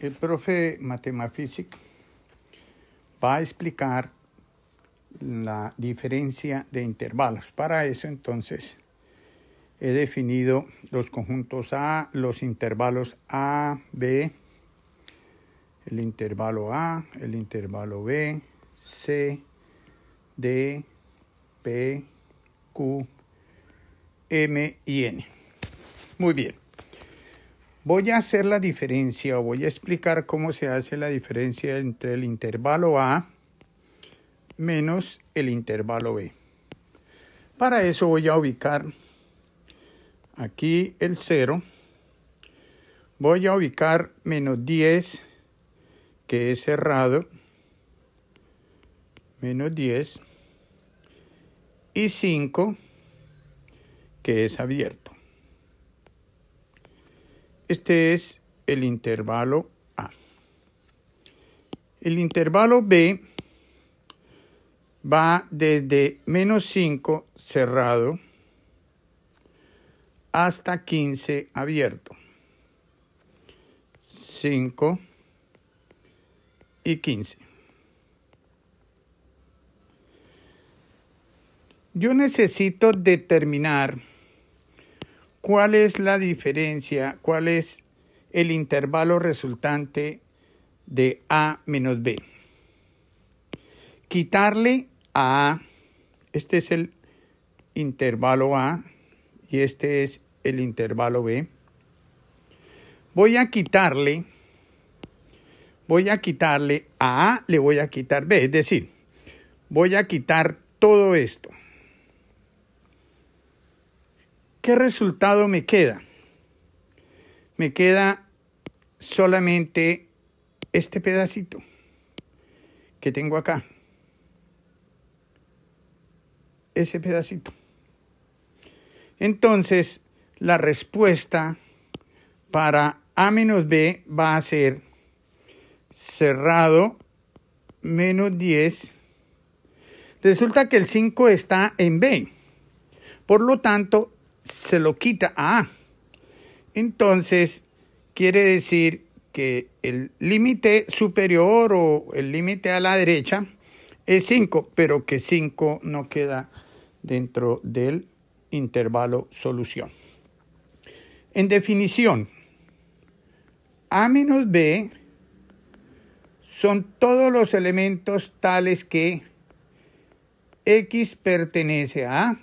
El profe Matemafísic va a explicar la diferencia de intervalos. Para eso entonces he definido los conjuntos A, los intervalos A, B, el intervalo A, el intervalo B, C, D, P, Q, M y N. Muy bien. Voy a hacer la diferencia o voy a explicar cómo se hace la diferencia entre el intervalo A menos el intervalo B. Para eso voy a ubicar aquí el 0. Voy a ubicar menos 10, que es cerrado. Menos 10. Y 5, que es abierto. Este es el intervalo A. El intervalo B va desde menos 5 cerrado hasta 15 abierto. 5 y 15. Yo necesito determinar ¿Cuál es la diferencia? ¿Cuál es el intervalo resultante de A menos B? Quitarle a A, este es el intervalo A y este es el intervalo B. Voy a quitarle, voy a quitarle a A, le voy a quitar B, es decir, voy a quitar todo esto. ¿Qué resultado me queda? Me queda solamente este pedacito que tengo acá. Ese pedacito. Entonces, la respuesta para A menos B va a ser cerrado menos 10. Resulta que el 5 está en B. Por lo tanto, se lo quita a Entonces, quiere decir que el límite superior o el límite a la derecha es 5, pero que 5 no queda dentro del intervalo solución. En definición, A menos B son todos los elementos tales que X pertenece a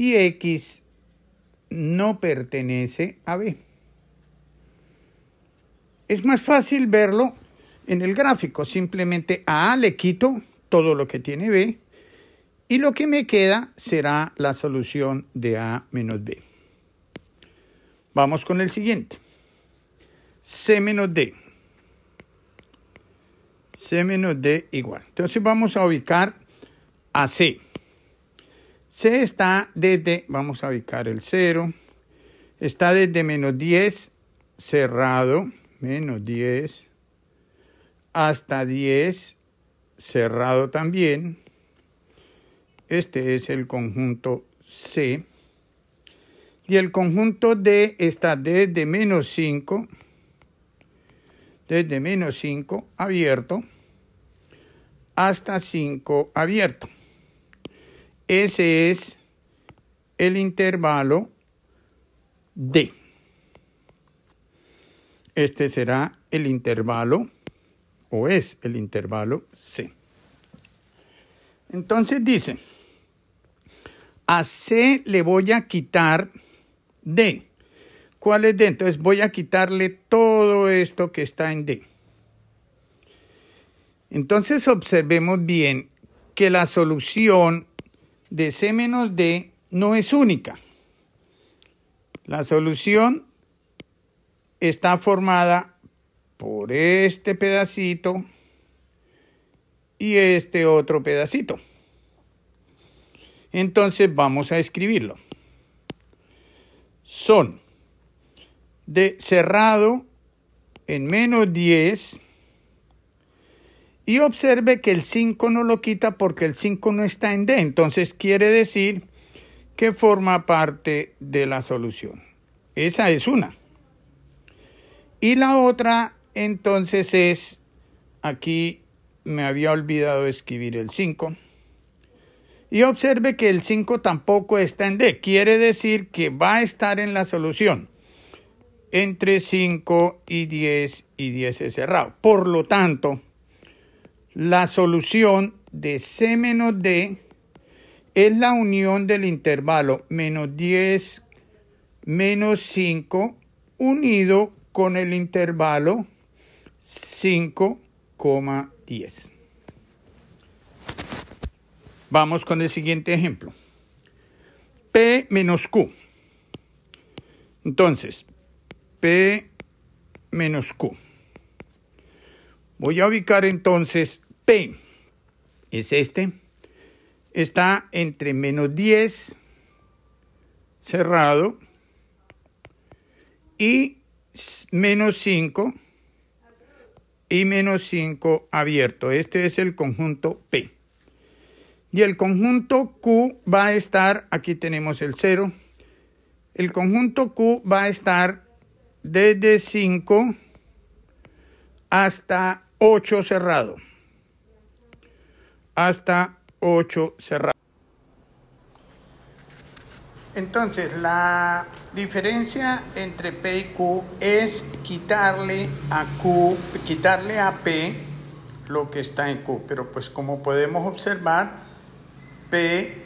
y X no pertenece a B. Es más fácil verlo en el gráfico. Simplemente a A le quito todo lo que tiene B y lo que me queda será la solución de A menos B. Vamos con el siguiente. C menos D. C menos D igual. Entonces vamos a ubicar a C. C está desde, vamos a ubicar el 0, está desde menos 10 cerrado, menos 10, hasta 10 cerrado también. Este es el conjunto C. Y el conjunto D está desde menos 5, desde menos 5 abierto, hasta 5 abierto. Ese es el intervalo D. Este será el intervalo o es el intervalo C. Entonces dice, a C le voy a quitar D. ¿Cuál es D? Entonces voy a quitarle todo esto que está en D. Entonces observemos bien que la solución de C menos D no es única. La solución está formada por este pedacito y este otro pedacito. Entonces vamos a escribirlo. Son de cerrado en menos 10 y observe que el 5 no lo quita porque el 5 no está en D. Entonces quiere decir que forma parte de la solución. Esa es una. Y la otra entonces es, aquí me había olvidado escribir el 5. Y observe que el 5 tampoco está en D. Quiere decir que va a estar en la solución. Entre 5 y 10 y 10 es cerrado. Por lo tanto, la solución de C menos D es la unión del intervalo menos 10 menos 5 unido con el intervalo 5,10. Vamos con el siguiente ejemplo. P menos Q. Entonces, P menos Q. Voy a ubicar entonces P, es este, está entre menos 10 cerrado y menos 5 y menos 5 abierto. Este es el conjunto P. Y el conjunto Q va a estar, aquí tenemos el 0, el conjunto Q va a estar desde 5 hasta 8 cerrado. Hasta 8 cerrado. Entonces, la diferencia entre P y Q es quitarle a Q, quitarle a P lo que está en Q. Pero pues como podemos observar, P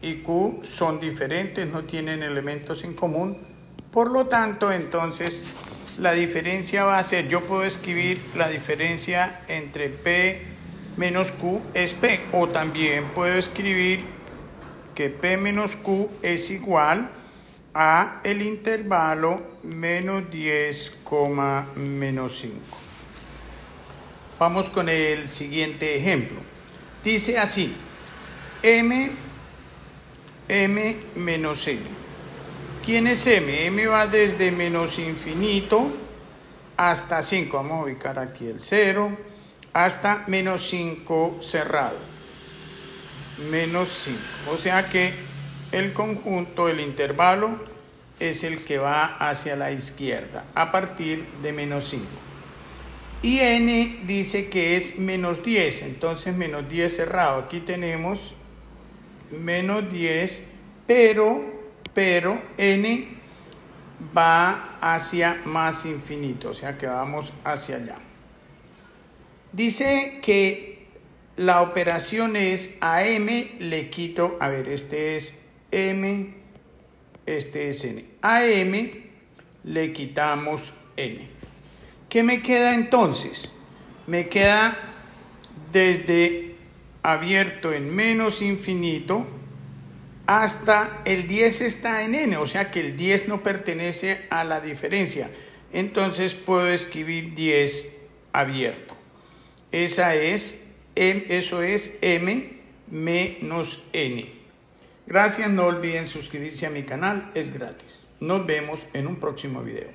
y Q son diferentes, no tienen elementos en común. Por lo tanto, entonces la diferencia va a ser, yo puedo escribir la diferencia entre P menos Q es P, o también puedo escribir que P menos Q es igual a el intervalo menos 10, menos 5. Vamos con el siguiente ejemplo. Dice así, M, M menos l ¿Quién es m? m va desde menos infinito hasta 5. Vamos a ubicar aquí el 0 hasta menos 5 cerrado. Menos 5. O sea que el conjunto, el intervalo, es el que va hacia la izquierda a partir de menos 5. Y n dice que es menos 10. Entonces menos 10 cerrado. Aquí tenemos menos 10, pero pero n va hacia más infinito, o sea que vamos hacia allá. Dice que la operación es a m le quito, a ver, este es m, este es n. A m le quitamos n. ¿Qué me queda entonces? Me queda desde abierto en menos infinito hasta el 10 está en n, o sea que el 10 no pertenece a la diferencia. Entonces puedo escribir 10 abierto. Esa es, eso es m menos n. Gracias, no olviden suscribirse a mi canal, es gratis. Nos vemos en un próximo video.